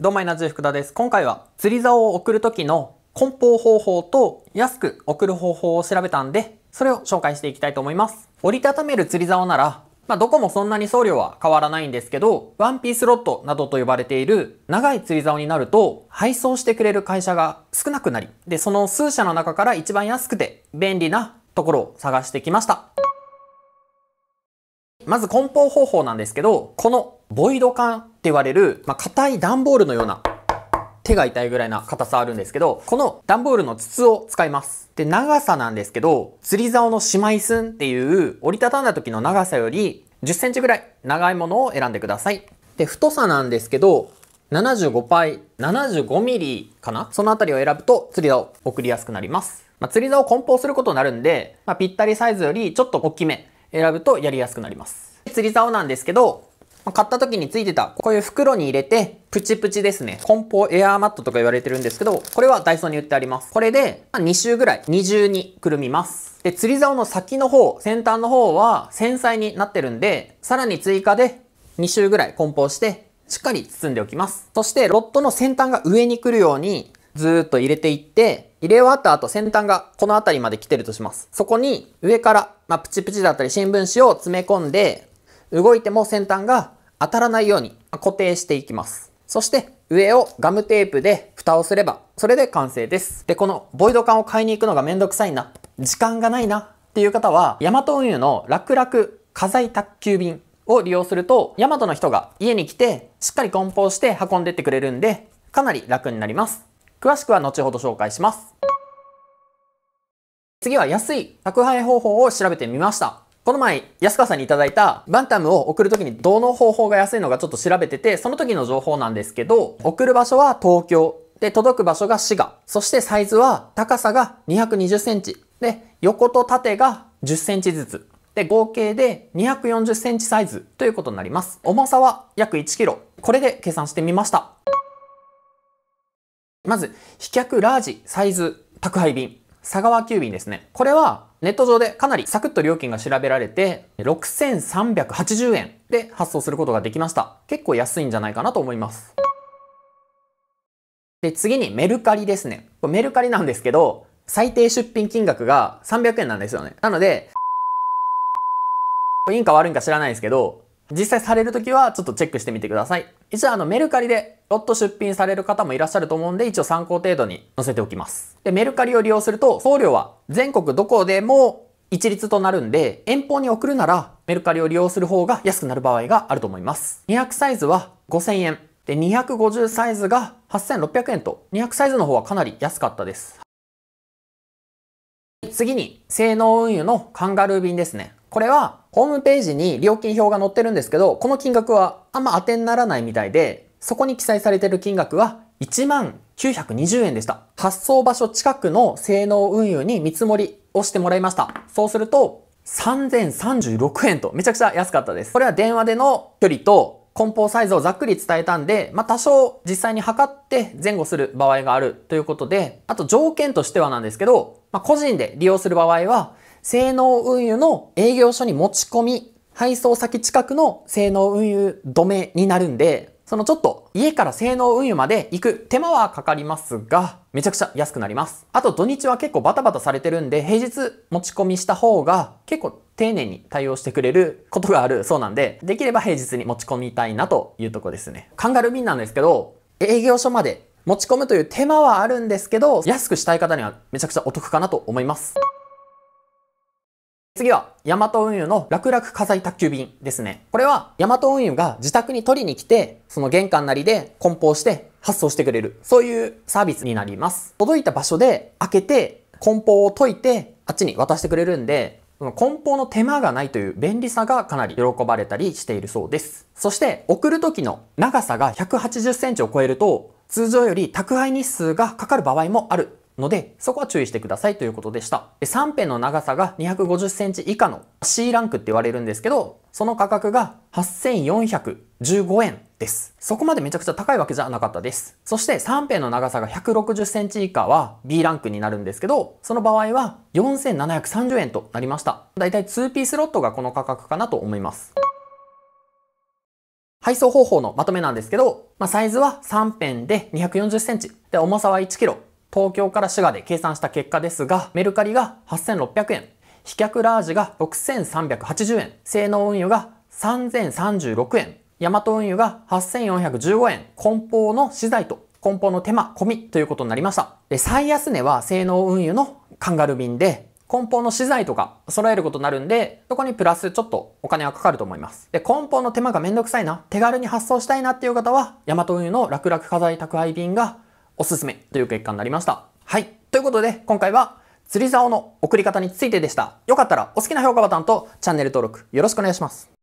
どうも、稲中福田です。今回は釣り竿を送る時の梱包方法と安く送る方法を調べたんで、それを紹介していきたいと思います。折りたためる釣り竿なら、まあ、どこもそんなに送料は変わらないんですけど、ワンピースロットなどと呼ばれている長い釣り竿になると、配送してくれる会社が少なくなり、で、その数社の中から一番安くて便利なところを探してきました。まず梱包方法なんですけど、このボイド感って言われる、まあ、硬い段ボールのような手が痛いぐらいな硬さあるんですけど、この段ボールの筒を使います。で、長さなんですけど、釣り竿のしまいすんっていう折りたたんだ時の長さより10センチぐらい長いものを選んでください。で、太さなんですけど、75倍、75ミリかなそのあたりを選ぶと釣り竿送りやすくなります。まあ、釣り竿を梱包することになるんで、まあ、ぴったりサイズよりちょっと大きめ選ぶとやりやすくなります。釣り竿なんですけど、買った時についてた、こういう袋に入れて、プチプチですね。梱包エアーマットとか言われてるんですけど、これはダイソーに売ってあります。これで、2周ぐらい、二重にくるみます。で、釣り竿の先の方、先端の方は繊細になってるんで、さらに追加で2周ぐらい梱包して、しっかり包んでおきます。そして、ロットの先端が上に来るように、ずーっと入れていって、入れ終わった後先端がこの辺りまで来てるとします。そこに上から、まあ、プチプチだったり新聞紙を詰め込んで、動いても先端が当たらないように固定していきます。そして上をガムテープで蓋をすれば、それで完成です。で、このボイド缶を買いに行くのがめんどくさいな、時間がないなっていう方は、ヤマト運輸の楽々家財宅急便を利用すると、ヤマトの人が家に来て、しっかり梱包して運んでってくれるんで、かなり楽になります。詳しくは後ほど紹介します。次は安い宅配方法を調べてみました。この前、安川さんにいただいた、バンタムを送るときにどの方法が安いのかちょっと調べてて、その時の情報なんですけど、送る場所は東京、で、届く場所が滋賀、そしてサイズは高さが220センチ、で、横と縦が10センチずつ、で、合計で240センチサイズということになります。重さは約1キロ。これで計算してみました。まず、飛脚ラージ、サイズ、宅配便、佐川急便ですね。これはネット上でかなりサクッと料金が調べられて、6380円で発送することができました。結構安いんじゃないかなと思います。で、次にメルカリですね。これメルカリなんですけど、最低出品金額が300円なんですよね。なので、いいんか悪いんか知らないですけど、実際されるときはちょっとチェックしてみてください。一応あのメルカリでロット出品される方もいらっしゃると思うんで、一応参考程度に載せておきます。で、メルカリを利用すると、送料は全国どこでも一律となるんで、遠方に送るならメルカリを利用する方が安くなる場合があると思います。200サイズは5000円。で、250サイズが8600円と、200サイズの方はかなり安かったです。次に、性能運輸のカンガルー便ですね。これはホームページに料金表が載ってるんですけど、この金額はあんま当てにならないみたいで、そこに記載されてる金額は1万920円でした。発送場所近くの性能運輸に見積もりをしてもらいました。そうすると、3036円とめちゃくちゃ安かったです。これは電話での距離と梱包サイズをざっくり伝えたんで、まあ、多少実際に測って前後する場合があるということで、あと条件としてはなんですけど、まあ、個人で利用する場合は、性能運輸の営業所に持ち込み、配送先近くの性能運輸止めになるんで、そのちょっと家から性能運輸まで行く手間はかかりますが、めちゃくちゃ安くなります。あと土日は結構バタバタされてるんで、平日持ち込みした方が結構丁寧に対応してくれることがあるそうなんで、できれば平日に持ち込みたいなというとこですね。カンガルーンなんですけど、営業所まで持ち込むという手間はあるんですけど、安くしたい方にはめちゃくちゃお得かなと思います。次は、ヤマト運輸の楽々家財宅急便ですね。これは、ヤマト運輸が自宅に取りに来て、その玄関なりで梱包して発送してくれる。そういうサービスになります。届いた場所で開けて、梱包を解いて、あっちに渡してくれるんで、その梱包の手間がないという便利さがかなり喜ばれたりしているそうです。そして、送る時の長さが180センチを超えると、通常より宅配日数がかかる場合もあるので、そこは注意してくださいということでした。3辺の長さが250センチ以下の C ランクって言われるんですけど、その価格が8415円です。そこまでめちゃくちゃ高いわけじゃなかったです。そして3辺の長さが160センチ以下は B ランクになるんですけど、その場合は4730円となりました。だいたい 2P スロットがこの価格かなと思います。配送方法のまとめなんですけど、まあ、サイズは3辺で240センチ。で、重さは1キロ。東京から滋賀で計算した結果ですが、メルカリが8600円、飛脚ラージが6380円、性能運輸が3036円、ヤマト運輸が8415円、梱包の資材と梱包の手間込みということになりました。で、最安値は性能運輸のカンガルンで、梱包の資材とか揃えることになるんで、そこにプラスちょっとお金はかかると思います。で、梱包の手間がめんどくさいな、手軽に発送したいなっていう方は、ヤマト運輸の楽々家財宅配便がおすすめという結果になりました。はい。ということで、今回は釣り竿の送り方についてでした。よかったらお好きな評価ボタンとチャンネル登録よろしくお願いします。